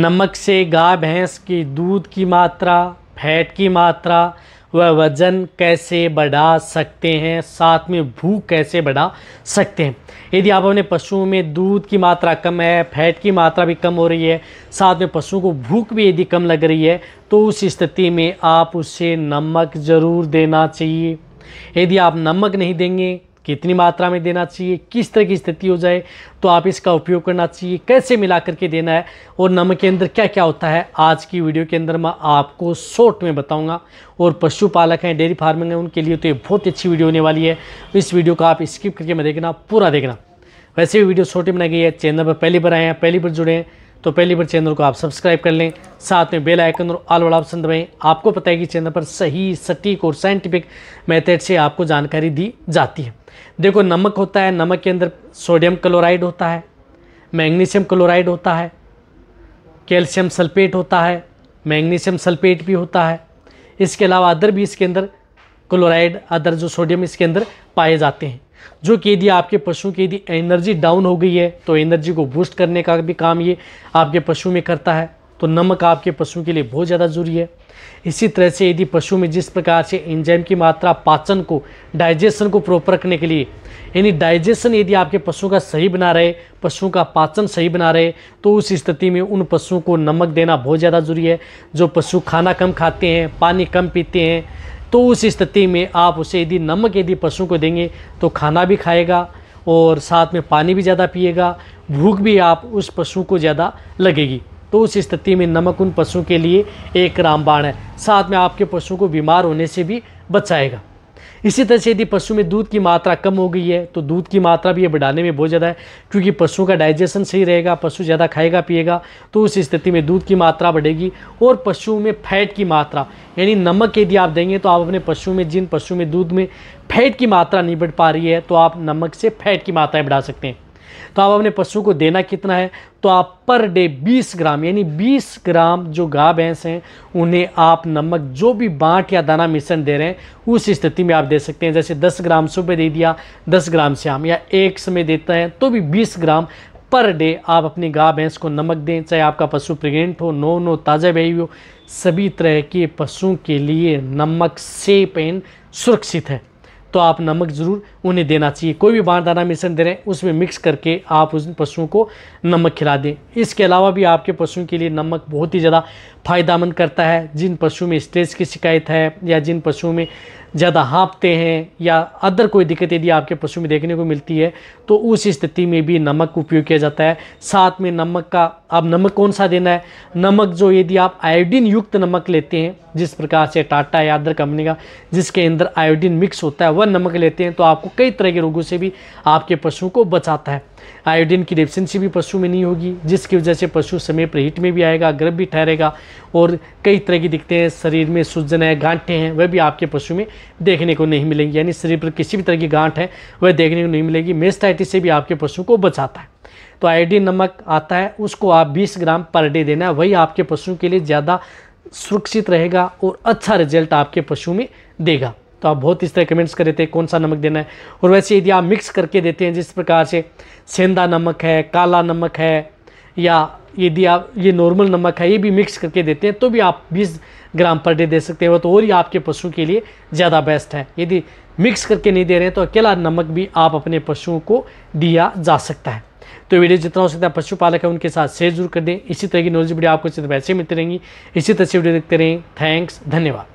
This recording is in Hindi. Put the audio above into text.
नमक से गाय भैंस की दूध की मात्रा फैट की मात्रा व वज़न कैसे बढ़ा सकते हैं साथ में भूख कैसे बढ़ा सकते हैं यदि आप अपने पशुओं में दूध की मात्रा कम है फैट की मात्रा भी कम हो रही है साथ में पशुओं को भूख भी यदि कम लग रही है तो उस स्थिति में आप उसे नमक ज़रूर देना चाहिए यदि आप नमक नहीं देंगे कितनी मात्रा में देना चाहिए किस तरह की स्थिति हो जाए तो आप इसका उपयोग करना चाहिए कैसे मिला करके देना है और नमक के अंदर क्या क्या होता है आज की वीडियो के अंदर मैं आपको शॉर्ट में बताऊंगा और पशुपालक हैं डेयरी फार्मिंग हैं उनके लिए तो ये बहुत अच्छी वीडियो होने वाली है इस वीडियो को आप स्किप करके मैं देखना पूरा देखना वैसे भी वीडियो छोटी बनाई गई है चैनल पर पहली बार आए हैं पहली बार जुड़े हैं तो पहली बार चैनल को आप सब्सक्राइब कर लें साथ में बेल आइकन और ऑल वाला ऑप्शन दबाएं आपको पता है कि चैनल पर सही सटीक और साइंटिफिक मेथड से आपको जानकारी दी जाती है देखो नमक होता है नमक के अंदर सोडियम क्लोराइड होता है मैग्नीशियम क्लोराइड होता है कैल्शियम सल्फेट होता है मैग्नीशियम सल्फेट भी होता है इसके अलावा अदर भी इसके अंदर क्लोराइड अदर जो सोडियम इसके अंदर पाए जाते हैं जो कि यदि आपके पशु की यदि एनर्जी डाउन हो गई है तो एनर्जी को बूस्ट करने का भी काम ये आपके पशु में करता है तो नमक आपके पशु के लिए बहुत ज़्यादा ज़रूरी है इसी तरह से यदि पशु में जिस प्रकार से एंजाइम की मात्रा पाचन को डाइजेशन को प्रॉपर रखने के लिए यानी डाइजेशन यदि आपके पशु का सही बना रहे पशु का पाचन सही बना रहे तो उस स्थिति में उन पशुओं को नमक देना बहुत ज़्यादा ज़रूरी है जो पशु खाना कम खाते हैं पानी कम पीते हैं तो उस स्थिति में आप उसे यदि नमक यदि पशु को देंगे तो खाना भी खाएगा और साथ में पानी भी ज़्यादा पिएगा भूख भी आप उस पशु को ज़्यादा लगेगी तो उस स्थिति में नमक उन पशुओं के लिए एक रामबाण है साथ में आपके पशु को बीमार होने से भी बचाएगा इसी तरह से यदि पशु में दूध की मात्रा कम हो गई है तो दूध की मात्रा भी ये बढ़ाने में बहुत ज़्यादा है क्योंकि पशुओं का डाइजेशन सही रहेगा पशु ज़्यादा खाएगा पिएगा तो उस स्थिति में दूध की मात्रा बढ़ेगी और पशु में फैट की मात्रा यानी नमक यदि आप देंगे तो आप अपने पशु में जिन पशु में दूध में फैट की मात्रा नहीं बढ़ पा रही है तो आप नमक से फैट की मात्राएँ बढ़ा सकते हैं तो आप अपने पशु को देना कितना है तो आप पर डे 20 ग्राम यानी 20 ग्राम जो गाय भैंस हैं उन्हें आप नमक जो भी बांट या दाना मिश्रण दे रहे हैं उस स्थिति में आप दे सकते हैं जैसे 10 ग्राम सुबह दे दिया 10 ग्राम शाम या एक समय देता है तो भी 20 ग्राम पर डे आप अपनी गाय भैंस को नमक दें चाहे आपका पशु प्रेगनेंट हो नो नो ताज़ा बेबी हो सभी तरह के पशुओं के लिए नमक से पेन सुरक्षित है तो आप नमक ज़रूर उन्हें देना चाहिए कोई भी बार दाना मिश्रण दे रहे हैं उसमें मिक्स करके आप उन पशुओं को नमक खिला दें इसके अलावा भी आपके पशुओं के लिए नमक बहुत ही ज़्यादा फ़ायदामंद करता है जिन पशुओं में स्ट्रेस की शिकायत है या जिन पशुओं में ज़्यादा हाँपते हैं या अदर कोई दिक्कत यदि आपके पशु में देखने को मिलती है तो उस स्थिति में भी नमक उपयोग किया जाता है साथ में नमक का आप नमक कौन सा देना है नमक जो यदि आप आयोडीन युक्त नमक लेते हैं जिस प्रकार से टाटा या अदर कंपनी का जिसके अंदर आयोडीन मिक्स होता है वह नमक लेते हैं तो आपको कई तरह के रोगों से भी आपके पशु को बचाता है आयोडीन की डिफिशेंसी भी पशु में नहीं होगी जिसकी वजह से पशु समय पर हीट में भी आएगा गर्भ भी ठहरेगा और कई तरह की दिखते हैं शरीर में सूजन है गांठें हैं वह भी आपके पशु में देखने को नहीं मिलेंगी यानी शरीर पर किसी भी तरह की गांठ है वह देखने को नहीं मिलेगी मेस्टाइटिस से भी आपके पशु को बचाता है तो आयोडीन नमक आता है उसको आप बीस ग्राम पर डे देना है वही आपके पशुओं के लिए ज़्यादा सुरक्षित रहेगा और अच्छा रिजल्ट आपके पशु में देगा तो आप बहुत इस तरह कमेंट्स कर देते हैं कौन सा नमक देना है और वैसे यदि आप मिक्स करके देते हैं जिस प्रकार से सेंधा नमक है काला नमक है या यदि आप ये नॉर्मल नमक है ये भी मिक्स करके देते हैं तो भी आप 20 ग्राम पर डे दे सकते हो तो और ये आपके पशु के लिए ज़्यादा बेस्ट है यदि मिक्स करके नहीं दे रहे हैं तो अकेला नमक भी आप अपने पशुओं को दिया जा सकता है तो वीडियो जितना हो सकता है पशुपालक है उनके साथ शेयर जरूर कर दें इसी तरह की नॉलेज वीडियो आपको वैसे मिलती रहेंगी इसी तरह से वीडियो देखते रहें थैंक्स धन्यवाद